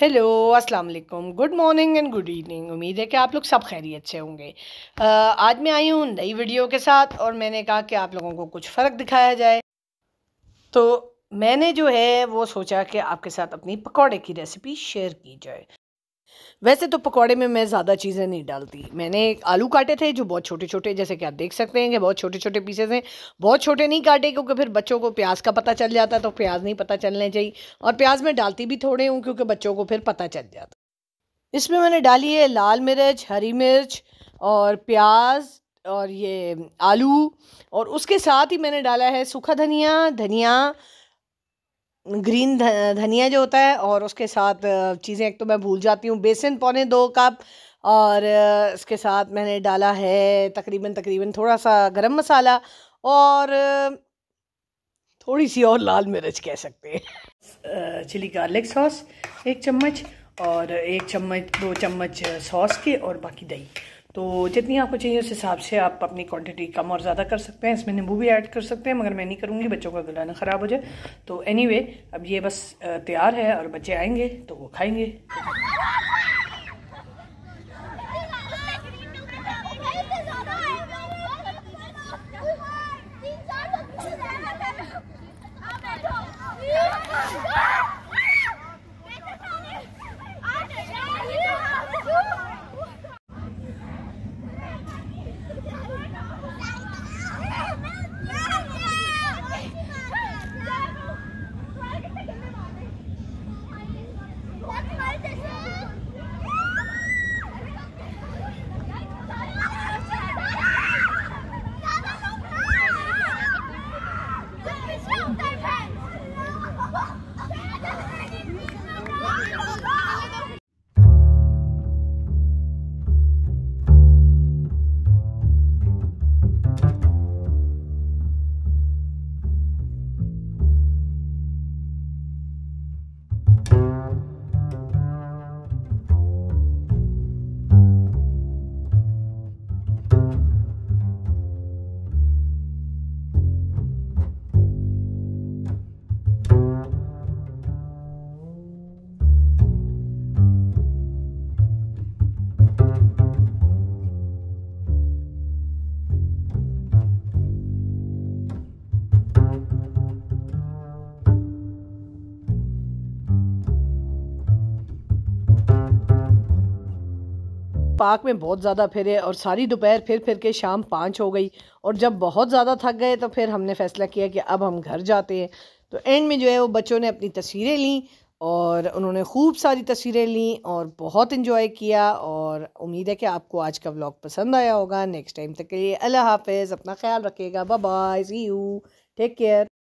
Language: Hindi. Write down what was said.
हेलो अस्सलाम वालेकुम good morning and good evening उम्मीद है कि आप लोग सब खैरियत से होंगे आज मैं आई हूँ नई वीडियो के साथ और मैंने कहा कि आप लोगों को कुछ फ़र्क दिखाया जाए तो मैंने जो है वो सोचा कि आपके साथ अपनी पकौड़े की रेसिपी शेयर की जाए वैसे तो पकौड़े में मैं ज़्यादा चीज़ें नहीं डालती मैंने आलू काटे थे जो बहुत छोटे छोटे जैसे कि आप देख सकते हैं कि बहुत छोटे छोटे पीसेज हैं बहुत छोटे नहीं काटे क्योंकि फिर बच्चों को प्याज का पता चल जाता तो प्याज नहीं पता चलने चाहिए और प्याज में डालती भी थोड़े हूँ क्योंकि बच्चों को फिर पता चल जाता इसमें मैंने डाली है लाल मिर्च हरी मिर्च और प्याज और ये आलू और उसके साथ ही मैंने डाला है सूखा धनिया धनिया ग्रीन धनिया जो होता है और उसके साथ चीज़ें एक तो मैं भूल जाती हूँ बेसन पौने दो कप और इसके साथ मैंने डाला है तकरीबन तकरीबन थोड़ा सा गरम मसाला और थोड़ी सी और लाल मिर्च कह सकते हैं चिली गार्लिक सॉस एक चम्मच और एक चम्मच दो चम्मच सॉस के और बाकी दही तो जितनी आपको चाहिए उस हिसाब से आप अपनी क्वांटिटी कम और ज़्यादा कर सकते हैं इसमें नींबू भी ऐड कर सकते हैं मगर मैं नहीं करूँगी बच्चों का गला ना ख़राब हो जाए तो एनीवे anyway, अब ये बस तैयार है और बच्चे आएंगे तो वो खाएंगे पार्क में बहुत ज़्यादा फिरे और सारी दोपहर फिर फिर के शाम पाँच हो गई और जब बहुत ज़्यादा थक गए तो फिर हमने फ़ैसला किया कि अब हम घर जाते हैं तो एंड में जो है वो बच्चों ने अपनी तस्वीरें लीं और उन्होंने खूब सारी तस्वीरें लीं और बहुत इन्जॉय किया और उम्मीद है कि आपको आज का व्लॉग पसंद आया होगा नेक्स्ट टाइम तक के लिए अल्लाह हाफिज़ अपना ख्याल रखिएगा bye see you take care